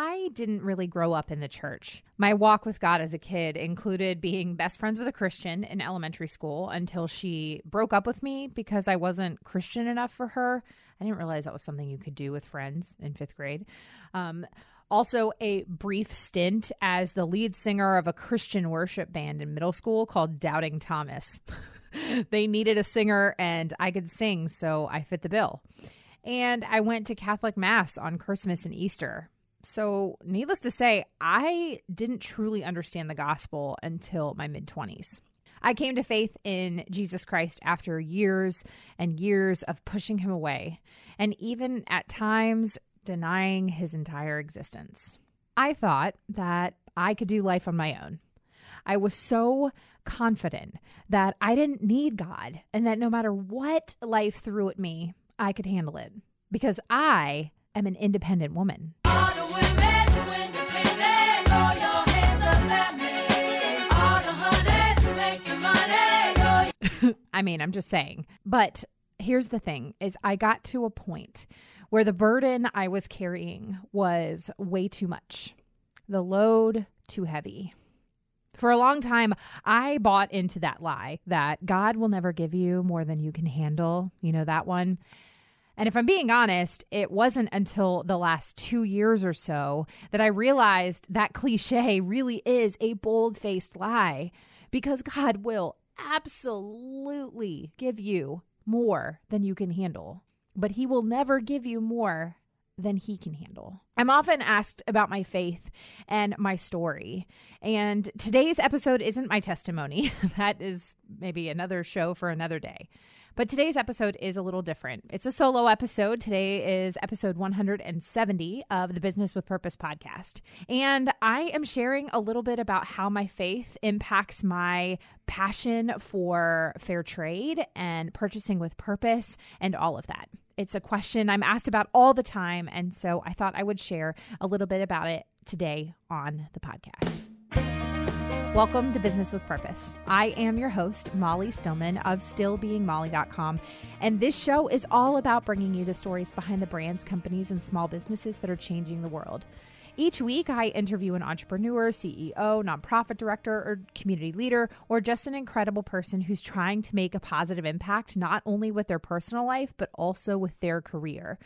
I didn't really grow up in the church. My walk with God as a kid included being best friends with a Christian in elementary school until she broke up with me because I wasn't Christian enough for her. I didn't realize that was something you could do with friends in fifth grade. Um, also, a brief stint as the lead singer of a Christian worship band in middle school called Doubting Thomas. they needed a singer, and I could sing, so I fit the bill. And I went to Catholic Mass on Christmas and Easter. So, needless to say, I didn't truly understand the gospel until my mid 20s. I came to faith in Jesus Christ after years and years of pushing him away, and even at times denying his entire existence. I thought that I could do life on my own. I was so confident that I didn't need God and that no matter what life threw at me, I could handle it because I am an independent woman. I mean, I'm just saying. But here's the thing is I got to a point where the burden I was carrying was way too much. The load too heavy. For a long time, I bought into that lie that God will never give you more than you can handle. You know that one? And if I'm being honest, it wasn't until the last two years or so that I realized that cliche really is a bold faced lie because God will absolutely give you more than you can handle, but He will never give you more than He can handle. I'm often asked about my faith and my story. And today's episode isn't my testimony. that is maybe another show for another day. But today's episode is a little different. It's a solo episode. Today is episode 170 of the Business with Purpose podcast. And I am sharing a little bit about how my faith impacts my passion for fair trade and purchasing with purpose and all of that. It's a question I'm asked about all the time. And so I thought I would share a little bit about it today on the podcast. Welcome to Business with Purpose. I am your host, Molly Stillman of StillBeingMolly.com, and this show is all about bringing you the stories behind the brands, companies, and small businesses that are changing the world. Each week, I interview an entrepreneur, CEO, nonprofit director, or community leader, or just an incredible person who's trying to make a positive impact not only with their personal life, but also with their career.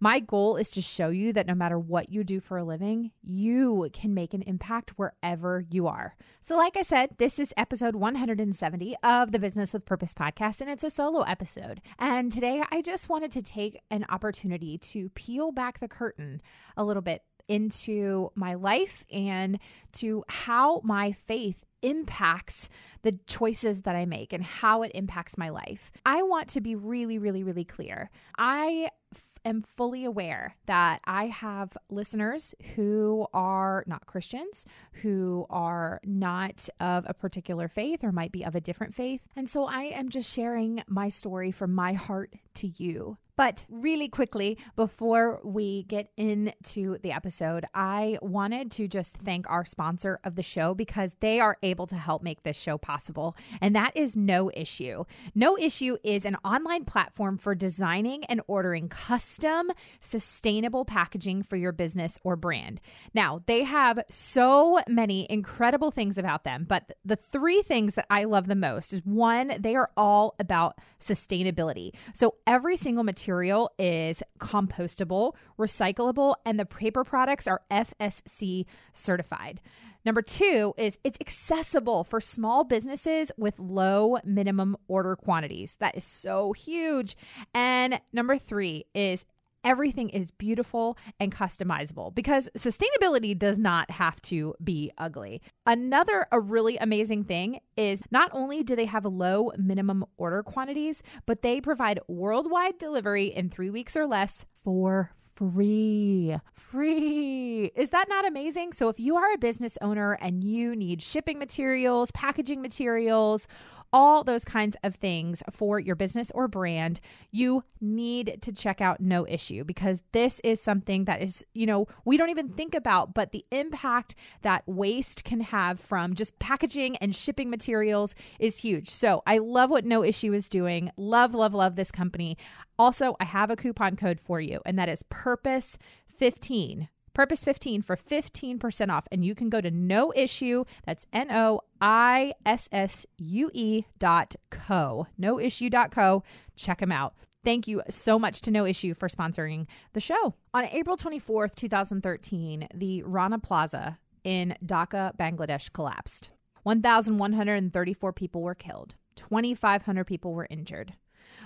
My goal is to show you that no matter what you do for a living, you can make an impact wherever you are. So, like I said, this is episode 170 of the Business with Purpose podcast, and it's a solo episode. And today I just wanted to take an opportunity to peel back the curtain a little bit into my life and to how my faith impacts the choices that I make and how it impacts my life. I want to be really, really, really clear. I f- am fully aware that I have listeners who are not Christians, who are not of a particular faith or might be of a different faith. And so I am just sharing my story from my heart to you. But really quickly, before we get into the episode, I wanted to just thank our sponsor of the show because they are able to help make this show possible possible, and that is No Issue. No Issue is an online platform for designing and ordering custom, sustainable packaging for your business or brand. Now, they have so many incredible things about them, but the three things that I love the most is one, they are all about sustainability. So every single material is compostable, recyclable, and the paper products are FSC certified. Number two is it's accessible for small businesses businesses with low minimum order quantities. That is so huge. And number three is everything is beautiful and customizable because sustainability does not have to be ugly. Another a really amazing thing is not only do they have low minimum order quantities, but they provide worldwide delivery in 3 weeks or less for free. Free. Is that not amazing? So, if you are a business owner and you need shipping materials, packaging materials, all those kinds of things for your business or brand, you need to check out No Issue because this is something that is, you know, we don't even think about, but the impact that waste can have from just packaging and shipping materials is huge. So I love what No Issue is doing. Love, love, love this company. Also, I have a coupon code for you, and that is Purpose 15 Purpose 15 for 15% off. And you can go to no issue. That's N O I S S U E dot co. No issue dot co. Check them out. Thank you so much to No Issue for sponsoring the show. On April 24th, 2013, the Rana Plaza in Dhaka, Bangladesh collapsed. 1,134 people were killed, 2,500 people were injured.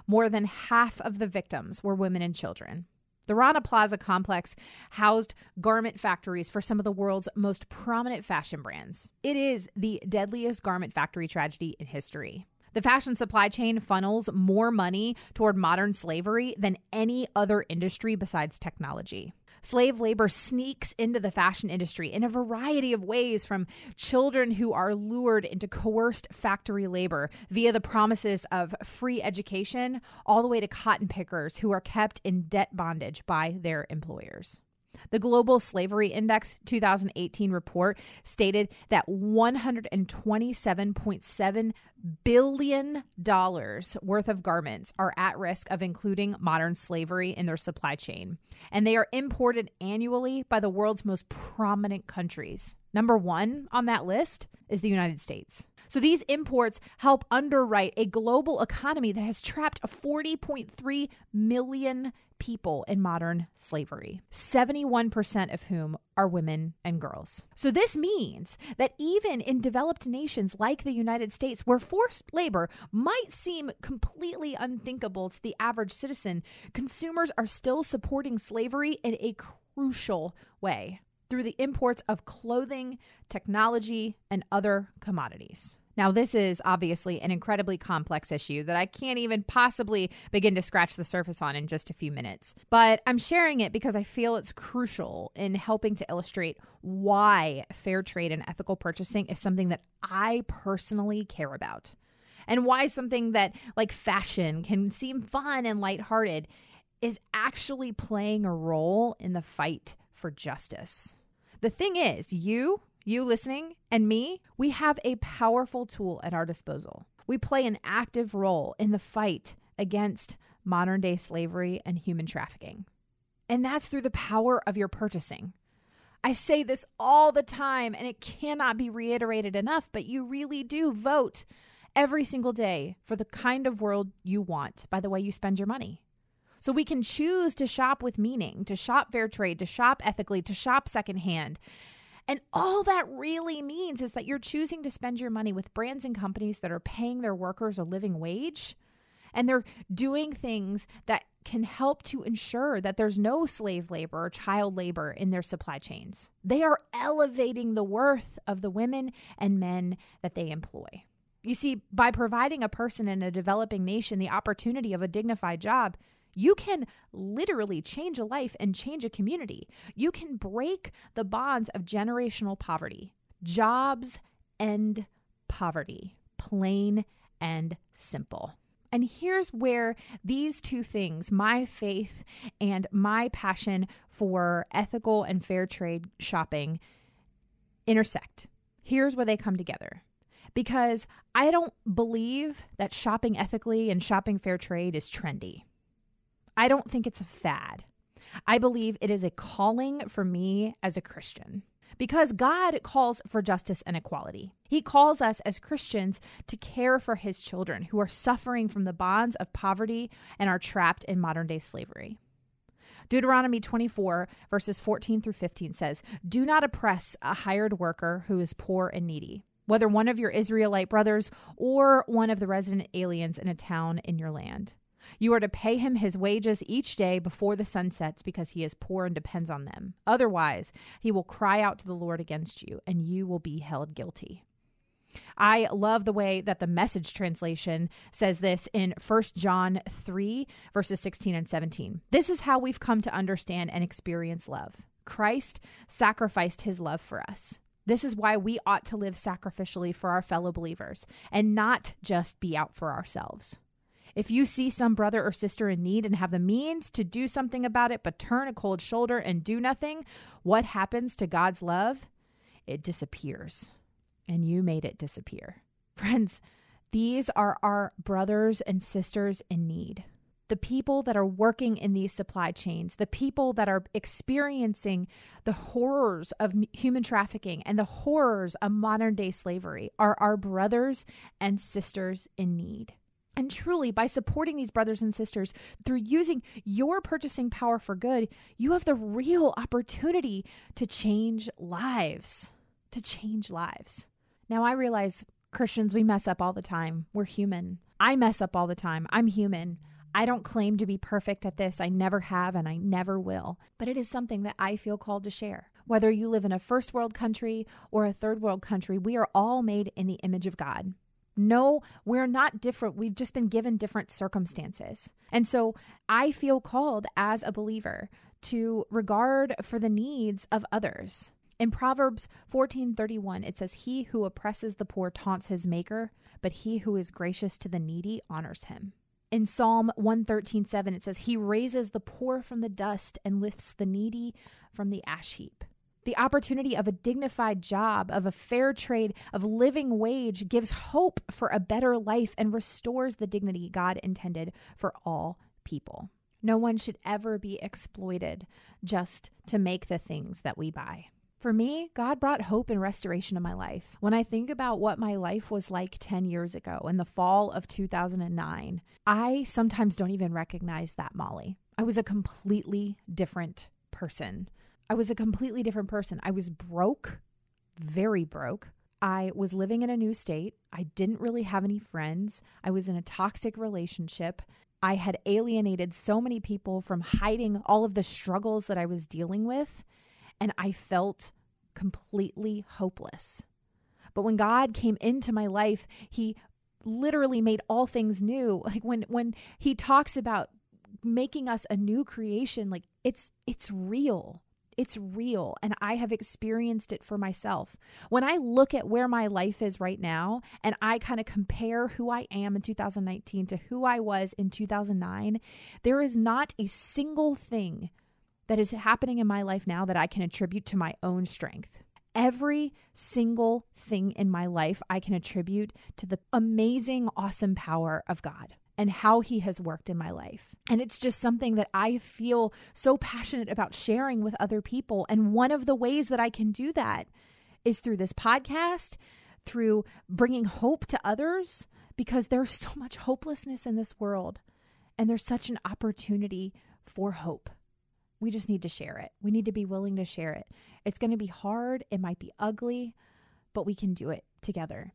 More than half of the victims were women and children. The Rana Plaza complex housed garment factories for some of the world's most prominent fashion brands. It is the deadliest garment factory tragedy in history. The fashion supply chain funnels more money toward modern slavery than any other industry besides technology. Slave labor sneaks into the fashion industry in a variety of ways from children who are lured into coerced factory labor via the promises of free education, all the way to cotton pickers who are kept in debt bondage by their employers. The Global Slavery Index 2018 report stated that $127.7 billion worth of garments are at risk of including modern slavery in their supply chain, and they are imported annually by the world's most prominent countries. Number one on that list is the United States. So these imports help underwrite a global economy that has trapped 40.3 million people in modern slavery, 71% of whom are women and girls. So this means that even in developed nations like the United States, where forced labor might seem completely unthinkable to the average citizen, consumers are still supporting slavery in a crucial way through the imports of clothing, technology, and other commodities. Now, this is obviously an incredibly complex issue that I can't even possibly begin to scratch the surface on in just a few minutes, but I'm sharing it because I feel it's crucial in helping to illustrate why fair trade and ethical purchasing is something that I personally care about, and why something that, like fashion, can seem fun and lighthearted is actually playing a role in the fight for justice. The thing is, you, you listening, and me, we have a powerful tool at our disposal. We play an active role in the fight against modern day slavery and human trafficking. And that's through the power of your purchasing. I say this all the time and it cannot be reiterated enough, but you really do vote every single day for the kind of world you want by the way you spend your money. So we can choose to shop with meaning, to shop fair trade, to shop ethically, to shop secondhand. And all that really means is that you're choosing to spend your money with brands and companies that are paying their workers a living wage and they're doing things that can help to ensure that there's no slave labor or child labor in their supply chains. They are elevating the worth of the women and men that they employ. You see, by providing a person in a developing nation the opportunity of a dignified job, you can literally change a life and change a community. You can break the bonds of generational poverty. Jobs end poverty, plain and simple. And here's where these two things, my faith and my passion for ethical and fair trade shopping, intersect. Here's where they come together. Because I don't believe that shopping ethically and shopping fair trade is trendy. I don't think it's a fad. I believe it is a calling for me as a Christian because God calls for justice and equality. He calls us as Christians to care for his children who are suffering from the bonds of poverty and are trapped in modern day slavery. Deuteronomy 24, verses 14 through 15 says, Do not oppress a hired worker who is poor and needy, whether one of your Israelite brothers or one of the resident aliens in a town in your land. You are to pay him his wages each day before the sun sets because he is poor and depends on them. Otherwise, he will cry out to the Lord against you, and you will be held guilty. I love the way that the message translation says this in 1 John 3, verses 16 and 17. This is how we've come to understand and experience love. Christ sacrificed his love for us. This is why we ought to live sacrificially for our fellow believers and not just be out for ourselves. If you see some brother or sister in need and have the means to do something about it, but turn a cold shoulder and do nothing, what happens to God's love? It disappears. And you made it disappear. Friends, these are our brothers and sisters in need. The people that are working in these supply chains, the people that are experiencing the horrors of human trafficking and the horrors of modern day slavery are our brothers and sisters in need. And truly, by supporting these brothers and sisters through using your purchasing power for good, you have the real opportunity to change lives. To change lives. Now, I realize Christians, we mess up all the time. We're human. I mess up all the time. I'm human. I don't claim to be perfect at this. I never have and I never will. But it is something that I feel called to share. Whether you live in a first world country or a third world country, we are all made in the image of God. No, we're not different. We've just been given different circumstances. And so I feel called as a believer to regard for the needs of others. In Proverbs 14:31 it says he who oppresses the poor taunts his maker, but he who is gracious to the needy honors him. In Psalm 113:7 it says he raises the poor from the dust and lifts the needy from the ash heap. The opportunity of a dignified job, of a fair trade, of living wage gives hope for a better life and restores the dignity God intended for all people. No one should ever be exploited just to make the things that we buy. For me, God brought hope and restoration to my life. When I think about what my life was like 10 years ago in the fall of 2009, I sometimes don't even recognize that Molly. I was a completely different person. I was a completely different person. I was broke, very broke. I was living in a new state. I didn't really have any friends. I was in a toxic relationship. I had alienated so many people from hiding all of the struggles that I was dealing with, and I felt completely hopeless. But when God came into my life, he literally made all things new. Like when when he talks about making us a new creation, like it's it's real it's real and I have experienced it for myself. When I look at where my life is right now and I kind of compare who I am in 2019 to who I was in 2009, there is not a single thing that is happening in my life now that I can attribute to my own strength. Every single thing in my life I can attribute to the amazing, awesome power of God and how he has worked in my life. And it's just something that I feel so passionate about sharing with other people. And one of the ways that I can do that is through this podcast, through bringing hope to others, because there's so much hopelessness in this world. And there's such an opportunity for hope. We just need to share it. We need to be willing to share it. It's going to be hard, it might be ugly, but we can do it together.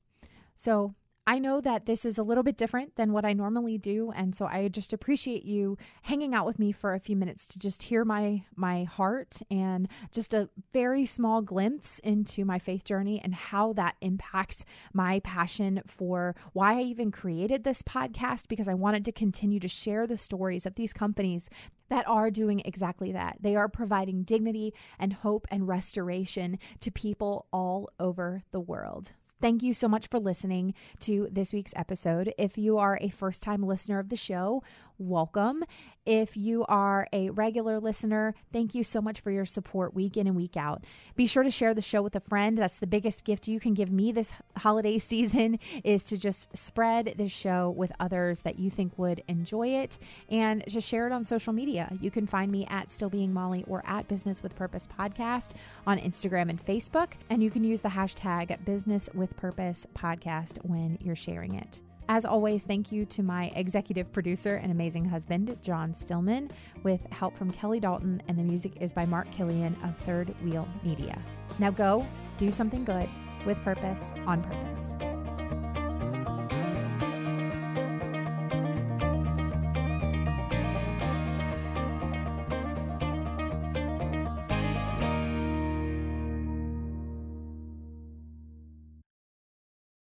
So, I know that this is a little bit different than what I normally do and so I just appreciate you hanging out with me for a few minutes to just hear my my heart and just a very small glimpse into my faith journey and how that impacts my passion for why I even created this podcast because I wanted to continue to share the stories of these companies that are doing exactly that. They are providing dignity and hope and restoration to people all over the world. Thank you so much for listening to this week's episode. If you are a first time listener of the show, welcome. If you are a regular listener, thank you so much for your support week in and week out. Be sure to share the show with a friend. That's the biggest gift you can give me this holiday season is to just spread this show with others that you think would enjoy it and to share it on social media. You can find me at Still Being Molly or at Business with Purpose Podcast on Instagram and Facebook. And you can use the hashtag Business with Purpose Podcast when you're sharing it. As always, thank you to my executive producer and amazing husband, John Stillman, with help from Kelly Dalton, and the music is by Mark Killian of Third Wheel Media. Now go do something good with purpose on purpose.